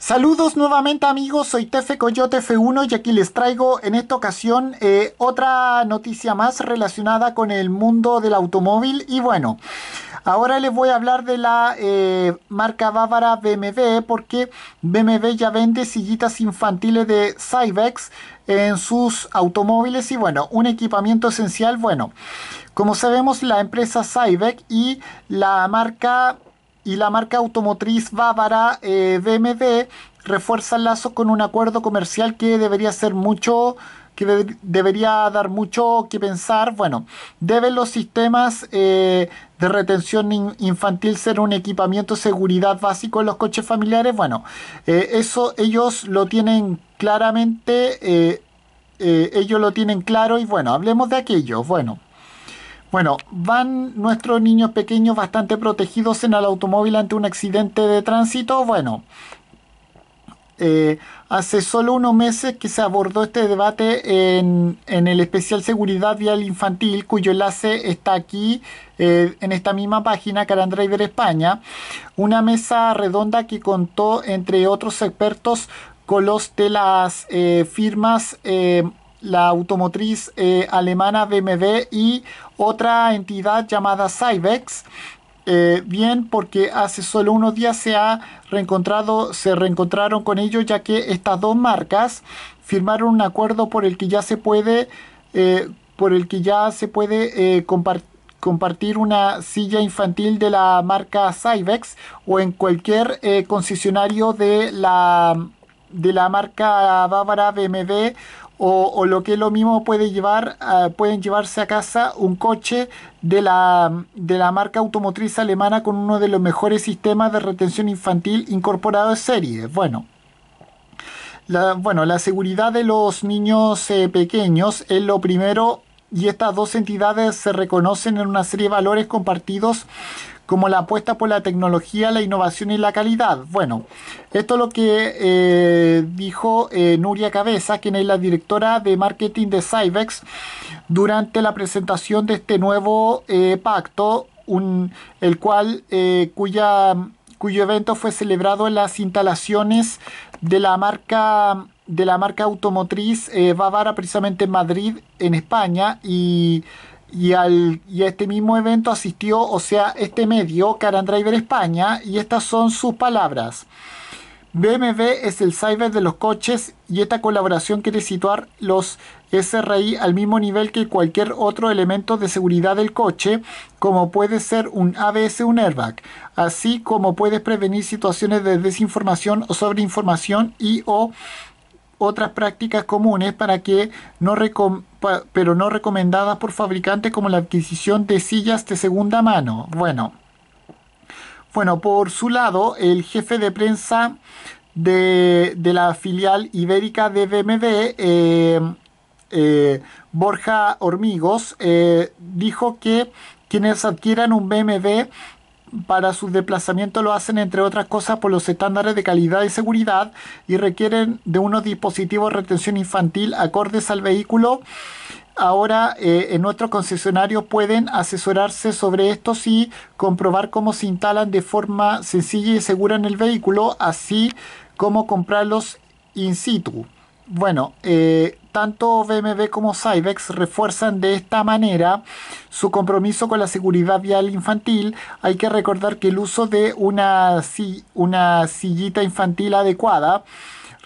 Saludos nuevamente amigos, soy Tefe Coyote F1 y aquí les traigo en esta ocasión eh, otra noticia más relacionada con el mundo del automóvil y bueno, ahora les voy a hablar de la eh, marca bávara BMW porque BMW ya vende sillitas infantiles de Cybex en sus automóviles y bueno, un equipamiento esencial, bueno, como sabemos la empresa Cybex y la marca y la marca automotriz bávara eh, BMW el lazos con un acuerdo comercial que debería ser mucho que debería dar mucho que pensar. Bueno, deben los sistemas eh, de retención infantil ser un equipamiento de seguridad básico en los coches familiares. Bueno, eh, eso ellos lo tienen claramente, eh, ellos lo tienen claro y bueno, hablemos de aquello. Bueno. Bueno, van nuestros niños pequeños bastante protegidos en el automóvil ante un accidente de tránsito. Bueno, eh, hace solo unos meses que se abordó este debate en, el especial Seguridad Vial Infantil, cuyo enlace está aquí eh, en esta misma página, Carandriver España. Una mesa redonda que contó, entre otros expertos, con los de las eh, firmas la automotriz eh, alemana BMW y otra entidad llamada Cybex. Eh, bien porque hace solo unos días se ha reencontrado, se reencontraron con ellos ya que estas dos marcas firmaron un acuerdo por el que ya se puede, eh, por el que ya se puede compartir una silla infantil de la marca Cybex o en cualquier concesionario de la de la marca bávara BMW o, lo que es lo mismo puede llevar, ah, pueden llevarse a casa un coche de la, de la marca automotriz alemana con uno de los mejores sistemas de retención infantil incorporado en serie. Bueno, la, bueno, la seguridad de los niños eh, pequeños es lo primero y estas dos entidades se reconocen en una serie de valores compartidos como la apuesta por la tecnología, la innovación y la calidad. Bueno, esto es lo que eh, dijo eh, Nuria Cabeza, quien es la directora de marketing de Cybex, durante la presentación de este nuevo eh, pacto, el cual cuya, cuyo evento fue celebrado en las instalaciones de la marca de la marca automotriz Bavara, precisamente en Madrid, en España, y y, al, a este mismo evento asistió, o sea, este medio, and Driver España, y estas son sus palabras. BMW es el cyber de los coches y esta colaboración quiere situar los SRI al mismo nivel que cualquier otro elemento de seguridad del coche, como puede ser un ABS o un airbag, así como puedes prevenir situaciones de desinformación o sobreinformación y o otras prácticas comunes para que no pero no recomendadas por fabricantes como la adquisición de sillas de segunda mano. Bueno, bueno, por su lado, el jefe de prensa de, la filial ibérica de BMW, eh, eh, Borja Hormigos, eh, dijo que quienes adquieran un BMW para su desplazamiento lo hacen entre otras cosas por los estándares de calidad y seguridad y requieren de unos dispositivos de retención infantil acordes al vehículo. Ahora eh, en nuestros concesionarios pueden asesorarse sobre estos y comprobar cómo se instalan de forma sencilla y segura en el vehículo, así como comprarlos in situ. Bueno, eh, tanto BMW como Cybex refuerzan de esta manera su compromiso con la seguridad vial infantil. Hay que recordar que el uso de una, sillita infantil adecuada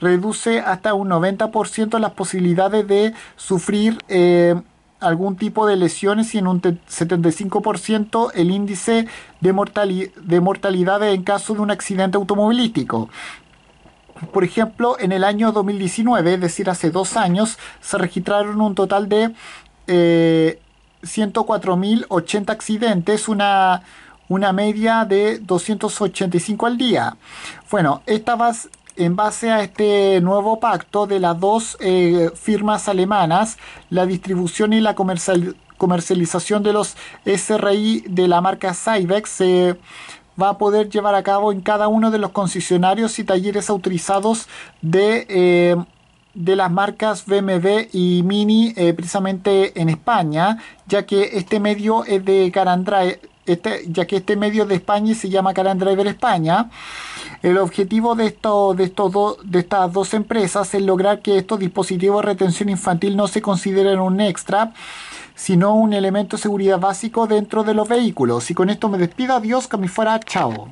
reduce hasta un 90% las posibilidades de sufrir eh, algún tipo de lesiones y en un 75% el índice de, de mortalidad en caso de un accidente automovilístico. Por ejemplo, en el año 2019, es decir, hace dos años, se registraron un total de 104.080 eh, accidentes, una, una media de 285 al día. Bueno, esta en base a este nuevo pacto de las dos eh, firmas alemanas, la distribución y la comercialización de los SRI de la marca Cybex se va a poder llevar a cabo en cada uno de los concesionarios y talleres autorizados de, eh, de las marcas BMW y Mini eh, precisamente en España, ya que este medio es de carandrae este, ya que este medio de España se llama Carandriver España. El objetivo de, esto, de, estos de estas dos empresas es lograr que estos dispositivos de retención infantil no se consideren un extra sino un elemento de seguridad básico dentro de los vehículos. Y con esto me despido, adiós, que me fuera, chao.